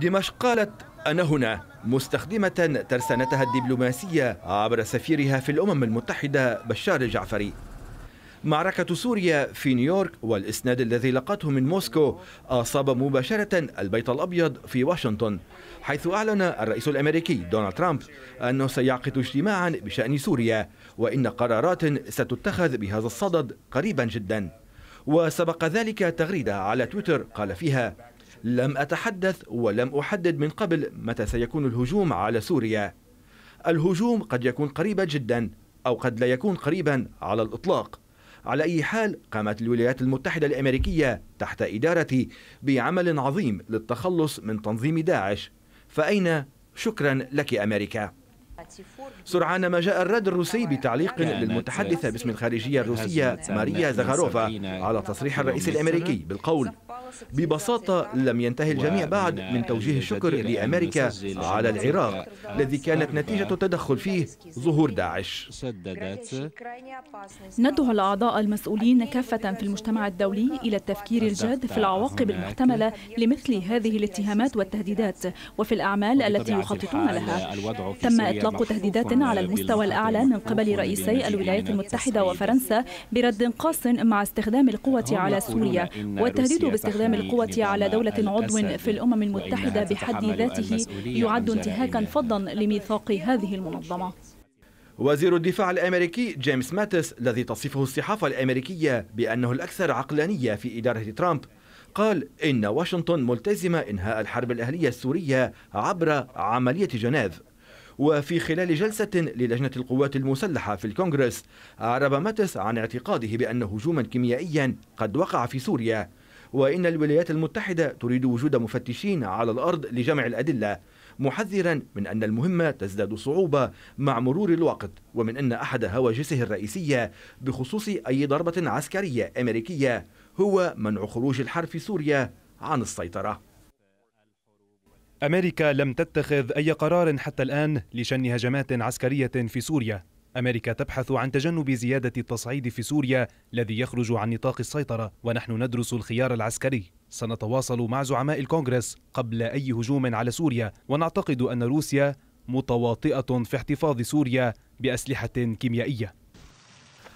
دمشق قالت أنا هنا مستخدمة ترسانتها الدبلوماسية عبر سفيرها في الأمم المتحدة بشار الجعفري معركة سوريا في نيويورك والإسناد الذي لقته من موسكو أصاب مباشرة البيت الأبيض في واشنطن حيث أعلن الرئيس الأمريكي دونالد ترامب أنه سيعقد اجتماعا بشأن سوريا وإن قرارات ستتخذ بهذا الصدد قريبا جدا وسبق ذلك تغريدة على تويتر قال فيها لم أتحدث ولم أحدد من قبل متى سيكون الهجوم على سوريا الهجوم قد يكون قريبا جدا أو قد لا يكون قريبا على الإطلاق على أي حال قامت الولايات المتحدة الأمريكية تحت إدارتي بعمل عظيم للتخلص من تنظيم داعش فأين شكرا لك أمريكا سرعان ما جاء الرد الروسي بتعليق للمتحدثة باسم الخارجية الروسية ماريا زغاروفا على تصريح الرئيس الأمريكي بالقول ببساطة لم ينتهي الجميع بعد من توجيه الشكر لأمريكا على العراق الذي كانت نتيجة التدخل فيه ظهور داعش ندعو الأعضاء المسؤولين كافة في المجتمع الدولي إلى التفكير الجاد في العواقب المحتملة لمثل هذه الاتهامات والتهديدات وفي الأعمال التي يخططون لها تم إطلاق تهديدات على المستوى الأعلى من قبل رئيسي الولايات المتحدة وفرنسا برد قاص مع استخدام القوة على سوريا والتهديد باستخدام استخدام القوة على دولة عضو في الأمم المتحدة بحد ذاته يعد انتهاكا فضا لميثاق هذه المنظمة وزير الدفاع الامريكي جيمس ماتس الذي تصفه الصحافه الامريكيه بانه الاكثر عقلانيه في اداره ترامب قال ان واشنطن ملتزمه انهاء الحرب الاهليه السوريه عبر عمليه جنيف وفي خلال جلسة للجنة القوات المسلحة في الكونغرس أعرب ماتس عن اعتقاده بأن هجوما كيميائيا قد وقع في سوريا وإن الولايات المتحدة تريد وجود مفتشين على الأرض لجمع الأدلة محذرا من أن المهمة تزداد صعوبة مع مرور الوقت ومن أن أحد هواجسه الرئيسية بخصوص أي ضربة عسكرية أمريكية هو منع خروج الحرب في سوريا عن السيطرة أمريكا لم تتخذ أي قرار حتى الآن لشن هجمات عسكرية في سوريا أمريكا تبحث عن تجنب زيادة التصعيد في سوريا الذي يخرج عن نطاق السيطرة ونحن ندرس الخيار العسكري سنتواصل مع زعماء الكونغرس قبل أي هجوم على سوريا ونعتقد أن روسيا متواطئة في احتفاظ سوريا بأسلحة كيميائية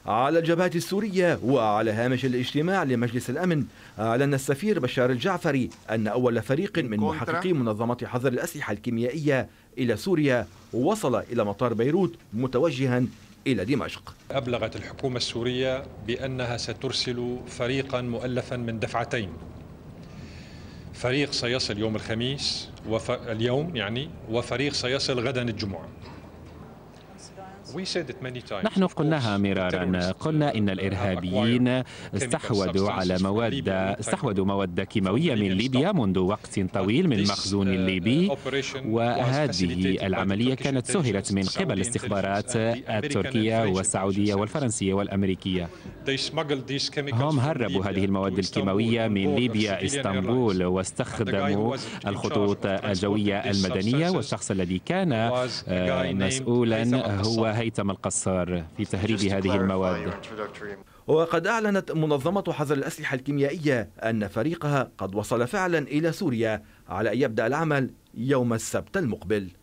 على الجبهة السورية وعلى هامش الاجتماع لمجلس الأمن أعلن السفير بشار الجعفري أن أول فريق من محققي منظمة حظر الأسلحة الكيميائية إلى سوريا وصل إلى مطار بيروت متوجها إلى دمشق أبلغت الحكومة السورية بأنها سترسل فريقا مؤلفا من دفعتين فريق سيصل يوم الخميس وف... اليوم يعني وفريق سيصل غدا الجمعه نحن قلناها مرارا قلنا إن الإرهابيين استحوذوا على مواد استحوذوا مواد كيماوية من ليبيا منذ وقت طويل من مخزون الليبي وهذه العملية كانت سهلت من قبل الاستخبارات التركية والسعودية والفرنسية والأمريكية هم هربوا هذه المواد الكيماوية من ليبيا اسطنبول واستخدموا الخطوط الجوية المدنية والشخص الذي كان آه، مسؤولا هو هو هيثم القصار في تهريب هذه المواد وقد أعلنت منظمة حظر الأسلحة الكيميائية أن فريقها قد وصل فعلا إلى سوريا على أن يبدأ العمل يوم السبت المقبل